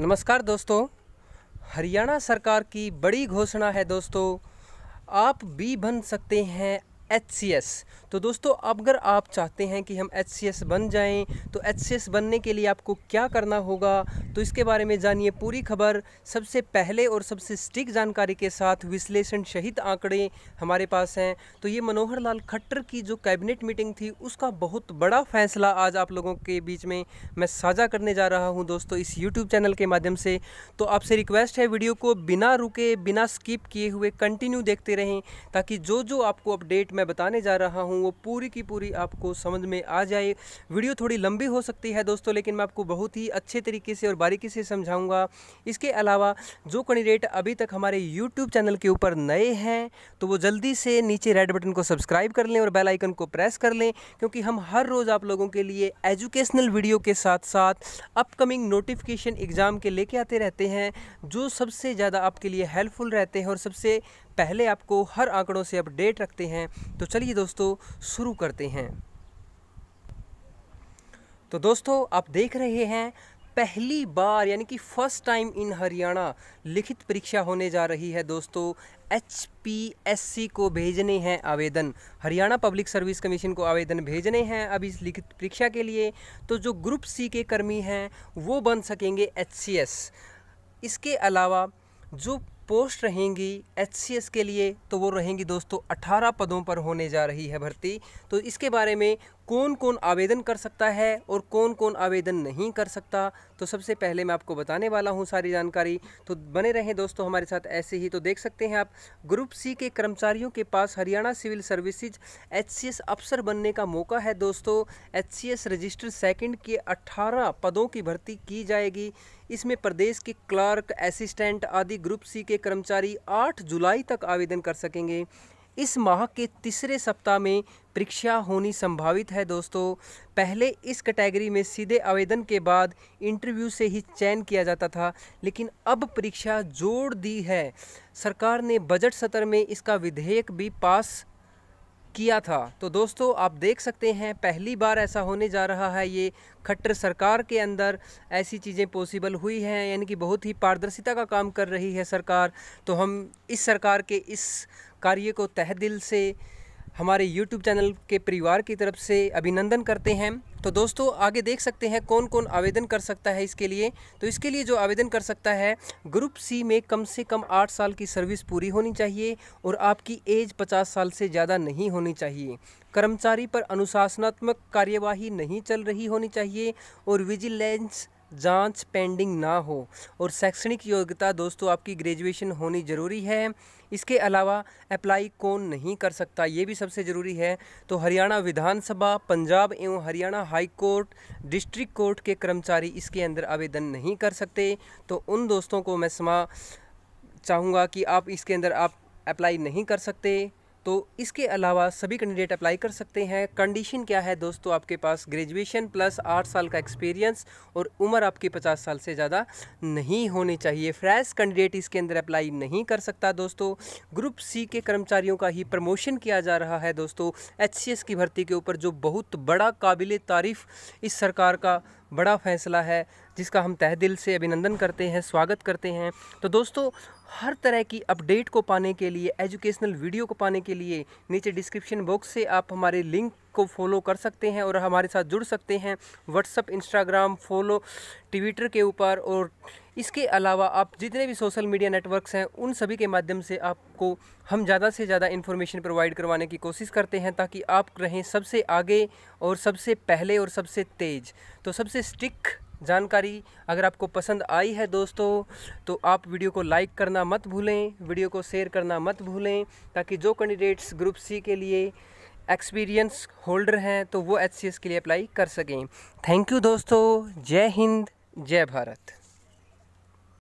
नमस्कार दोस्तों हरियाणा सरकार की बड़ी घोषणा है दोस्तों आप भी बन सकते हैं एच तो दोस्तों अब अगर आप चाहते हैं कि हम एच बन जाएं तो एच बनने के लिए आपको क्या करना होगा तो इसके बारे में जानिए पूरी खबर सबसे पहले और सबसे स्टिक जानकारी के साथ विश्लेषण सहित आंकड़े हमारे पास हैं तो ये मनोहर लाल खट्टर की जो कैबिनेट मीटिंग थी उसका बहुत बड़ा फैसला आज आप लोगों के बीच में मैं साझा करने जा रहा हूँ दोस्तों इस यूट्यूब चैनल के माध्यम से तो आपसे रिक्वेस्ट है वीडियो को बिना रुके बिना स्किप किए हुए कंटिन्यू देखते रहें ताकि जो जो आपको अपडेट मैं बताने जा रहा हूँ वो पूरी की पूरी आपको समझ में आ जाए वीडियो थोड़ी लंबी हो सकती है दोस्तों लेकिन मैं आपको बहुत ही अच्छे तरीके से और बारीकी से समझाऊँगा इसके अलावा जो कैंडिडेट अभी तक हमारे यूट्यूब चैनल के ऊपर नए हैं तो वो जल्दी से नीचे रेड बटन को सब्सक्राइब कर लें और बेल आइकन को प्रेस कर लें क्योंकि हम हर रोज़ आप लोगों के लिए एजुकेशनल वीडियो के साथ साथ अपकमिंग नोटिफिकेशन एग्ज़ाम के लेके आते रहते हैं जो सबसे ज़्यादा आपके लिए हेल्पफुल रहते हैं और सबसे पहले आपको हर आंकड़ों से अपडेट रखते हैं तो चलिए दोस्तों शुरू करते हैं तो दोस्तों आप देख रहे हैं पहली बार यानी कि फर्स्ट टाइम इन हरियाणा लिखित परीक्षा होने जा रही है दोस्तों एच पी एस सी को भेजने हैं आवेदन हरियाणा पब्लिक सर्विस कमीशन को आवेदन भेजने हैं अब इस लिखित परीक्षा के लिए तो जो ग्रुप सी के कर्मी हैं वो बन सकेंगे एच सी एस इसके अलावा जो पोस्ट रहेंगी एच के लिए तो वो रहेंगी दोस्तों 18 पदों पर होने जा रही है भर्ती तो इसके बारे में कौन कौन आवेदन कर सकता है और कौन कौन आवेदन नहीं कर सकता तो सबसे पहले मैं आपको बताने वाला हूँ सारी जानकारी तो बने रहें दोस्तों हमारे साथ ऐसे ही तो देख सकते हैं आप ग्रुप सी के कर्मचारियों के पास हरियाणा सिविल सर्विसेज एच अफसर बनने का मौका है दोस्तों एच रजिस्टर सेकंड के 18 पदों की भर्ती की जाएगी इसमें प्रदेश के क्लार्क असिस्टेंट आदि ग्रुप सी के कर्मचारी आठ जुलाई तक आवेदन कर सकेंगे इस माह के तीसरे सप्ताह में परीक्षा होनी संभावित है दोस्तों पहले इस कैटेगरी में सीधे आवेदन के बाद इंटरव्यू से ही चयन किया जाता था लेकिन अब परीक्षा जोड़ दी है सरकार ने बजट सत्र में इसका विधेयक भी पास किया था तो दोस्तों आप देख सकते हैं पहली बार ऐसा होने जा रहा है ये खट्टर सरकार के अंदर ऐसी चीज़ें पॉसिबल हुई हैं यानी कि बहुत ही पारदर्शिता का काम कर रही है सरकार तो हम इस सरकार के इस कार्य को तह दिल से हमारे YouTube चैनल के परिवार की तरफ से अभिनंदन करते हैं तो दोस्तों आगे देख सकते हैं कौन कौन आवेदन कर सकता है इसके लिए तो इसके लिए जो आवेदन कर सकता है ग्रुप सी में कम से कम आठ साल की सर्विस पूरी होनी चाहिए और आपकी एज पचास साल से ज़्यादा नहीं होनी चाहिए कर्मचारी पर अनुशासनात्मक कार्यवाही नहीं चल रही होनी चाहिए और विजिलेंस जांच पेंडिंग ना हो और शैक्षणिक योग्यता दोस्तों आपकी ग्रेजुएशन होनी ज़रूरी है इसके अलावा अप्लाई कौन नहीं कर सकता ये भी सबसे ज़रूरी है तो हरियाणा विधानसभा पंजाब एवं Haryana high court district court के कर्मचारी इसके अंदर आवेदन नहीं कर सकते तो उन दोस्तों को मैं समा चाहूँगा कि आप इसके अंदर आप अप्लाई नहीं कर सकते तो इसके अलावा सभी कैंडिडेट अप्लाई कर सकते हैं कंडीशन क्या है दोस्तों आपके पास ग्रेजुएशन प्लस आठ साल का एक्सपीरियंस और उम्र आपकी पचास साल से ज़्यादा नहीं होनी चाहिए फ्रेश कैंडिडेट इसके अंदर अप्लाई नहीं कर सकता दोस्तों ग्रुप सी के कर्मचारियों का ही प्रमोशन किया जा रहा है दोस्तों एच की भर्ती के ऊपर जो बहुत बड़ा काबिल तारीफ़ इस सरकार का बड़ा फैसला है जिसका हम तह दिल से अभिनंदन करते हैं स्वागत करते हैं तो दोस्तों हर तरह की अपडेट को पाने के लिए एजुकेशनल वीडियो को पाने के लिए नीचे डिस्क्रिप्शन बॉक्स से आप हमारे लिंक को फॉलो कर सकते हैं और हमारे साथ जुड़ सकते हैं व्हाट्सअप इंस्टाग्राम फॉलो ट्विटर के ऊपर और इसके अलावा आप जितने भी सोशल मीडिया नेटवर्क्स हैं उन सभी के माध्यम से आपको हम ज़्यादा से ज़्यादा इन्फॉर्मेशन प्रोवाइड करवाने की कोशिश करते हैं ताकि आप रहें सबसे आगे और सबसे पहले और सबसे तेज़ तो सबसे स्टिक जानकारी अगर आपको पसंद आई है दोस्तों तो आप वीडियो को लाइक करना मत भूलें वीडियो को शेयर करना मत भूलें ताकि जो कैंडिडेट्स ग्रुप सी के लिए एक्सपीरियंस होल्डर हैं तो वो एच के लिए अप्लाई कर सकें थैंक यू दोस्तों जय हिंद जय भारत